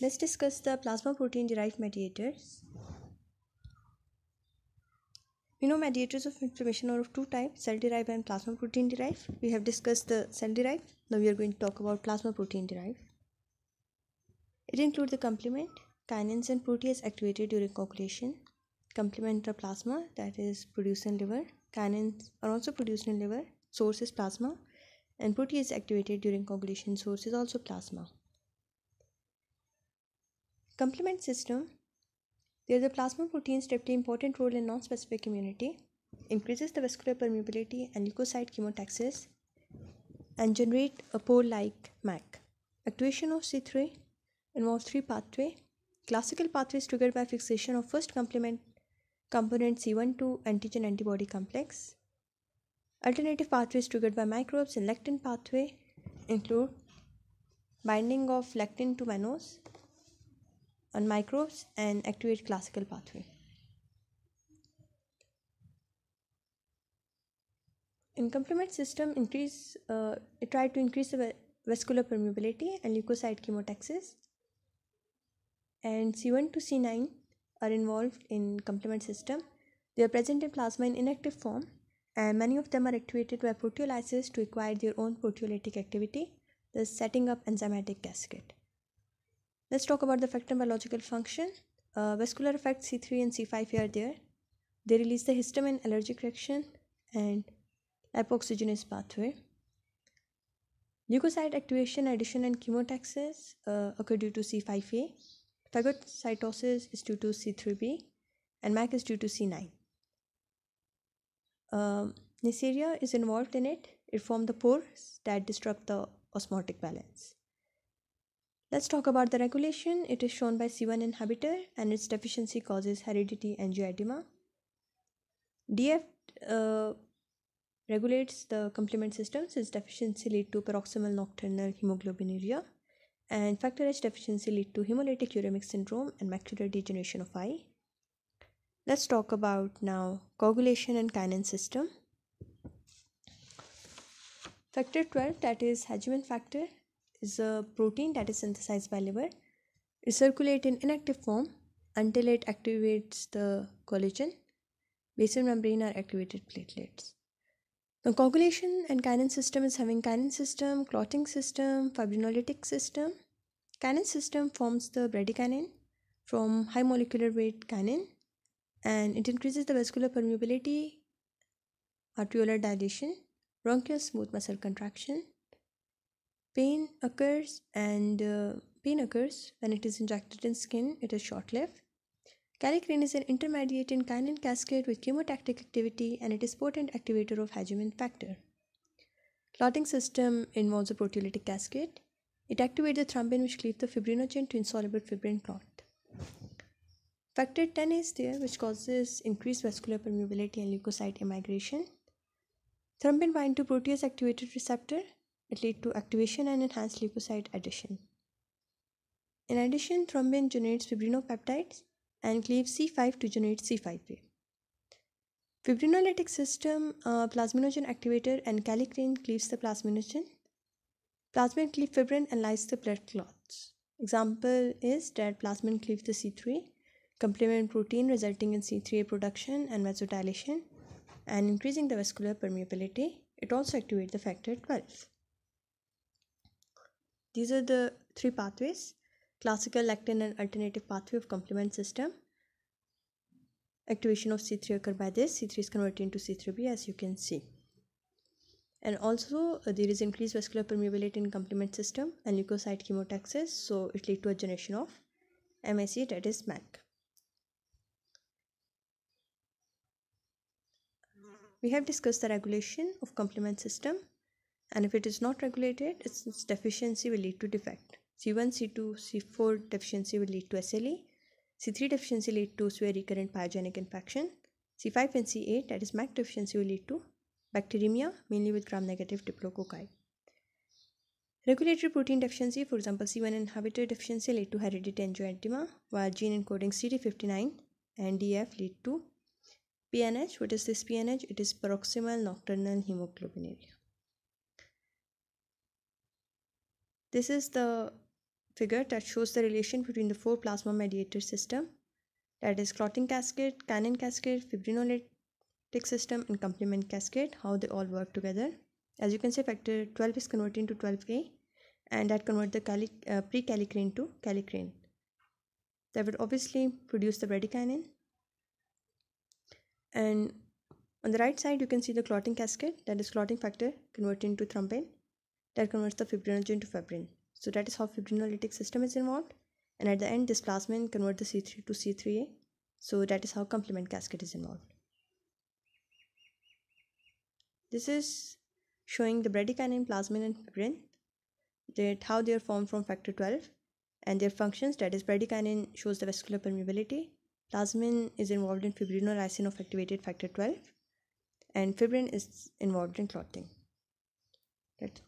Let's discuss the plasma protein derived mediators. We know mediators of inflammation are of two types cell derived and plasma protein derived. We have discussed the cell derived. Now we are going to talk about plasma protein derived. It includes the complement, kinins and protease activated during coagulation, complement the plasma that is produced in liver, kinins are also produced in liver, source is plasma and protease activated during coagulation source is also plasma. Complement system There's a plasma proteins play important role in non-specific immunity, increases the vascular permeability and leukocyte chemotaxis, and generate a pore-like MAC. Activation of C3 involves three pathway. Classical pathways triggered by fixation of first complement component C1 to antigen antibody complex. Alternative pathways triggered by microbes in lectin pathway include binding of lectin to mannose on microbes and activate classical pathway. In complement system, increase uh, try to increase the vascular permeability and leukocyte chemotaxis. And C1 to C9 are involved in complement system. They are present in plasma in inactive form and many of them are activated by proteolysis to acquire their own proteolytic activity, thus setting up enzymatic cascade. Let's talk about the factor biological function. Uh, vascular effects C3 and C5 are there. They release the histamine allergic reaction and lipoxygenase pathway. Leukocyte activation, addition, and chemotaxis uh, occur due to C5A. Phagocytosis is due to C3B, and MAC is due to C9 uh, Neisseria is involved in it. It forms the pores that disrupt the osmotic balance. Let's talk about the regulation. It is shown by C1 inhibitor and its deficiency causes heredity angioedema. DF uh, regulates the complement systems. Its deficiency lead to paroxysmal nocturnal hemoglobinuria and factor H deficiency lead to hemolytic uremic syndrome and macular degeneration of eye let's talk about now coagulation and kinin system factor 12 that is hegemin factor is a protein that is synthesized by liver it circulates in inactive form until it activates the collagen basal membrane are activated platelets the coagulation and kinin system is having kinin system clotting system fibrinolytic system kinin system forms the bradykinin from high molecular weight kinin and it increases the vascular permeability, arteriolar dilation, bronchial smooth muscle contraction. Pain occurs and uh, pain occurs when it is injected in skin, it is short-lived. Calicrine is an intermediate in kinin cascade with chemotactic activity and it is potent activator of hegemon factor. Clotting system involves a proteolytic cascade. It activates the thrombin which cleaves the fibrinogen to insoluble fibrin clot. Factor 10 is there which causes increased vascular permeability and leukocyte immigration. Thrombin bind to protease activated receptor. It lead to activation and enhanced leukocyte addition. In addition, thrombin generates fibrinopeptides and cleaves C5 to generate C5A. Fibrinolytic system uh, plasminogen activator and calicrein cleaves the plasminogen. Plasmin cleaves fibrin and lyses the blood clots. Example is that plasmin cleaves the C3 complement protein resulting in C3A production and vasodilation and increasing the vascular permeability. It also activates the factor 12. These are the three pathways, classical, lectin and alternative pathway of complement system. Activation of C3 occur by this, C3 is converted into C3B as you can see. And also uh, there is increased vascular permeability in complement system and leukocyte chemotaxis so it leads to a generation of MSE that is MAC. We have discussed the regulation of complement system and if it is not regulated, its, its deficiency will lead to defect. C1, C2, C4 deficiency will lead to SLE. C3 deficiency lead to severe recurrent pyogenic infection. C5 and C8 that is MAC deficiency will lead to bacteremia mainly with gram-negative diplococci. Regulatory protein deficiency, for example, C1 inhibitor deficiency lead to hereditary angioedema, while gene encoding CD59 and DF lead to PNH, what is this PNH? It is proximal nocturnal hemoglobinuria. This is the figure that shows the relation between the four plasma mediator system that is clotting cascade, cannon cascade, fibrinolytic system and complement cascade, how they all work together. As you can see factor 12 is converted into 12A and that convert the cali uh, pre-calicrine to calicrine. That would obviously produce the bradykinin and on the right side you can see the clotting cascade that is clotting factor converting into thrombin that converts the fibrinogen into fibrin. So that is how fibrinolytic system is involved and at the end this plasmin convert the C3 to C3A so that is how complement cascade is involved. This is showing the bradykinin, plasmin and fibrin that how they are formed from factor 12 and their functions that is bradykinin shows the vascular permeability Tasmin is involved in fibrinolysin of activated factor 12 and fibrin is involved in clotting. That's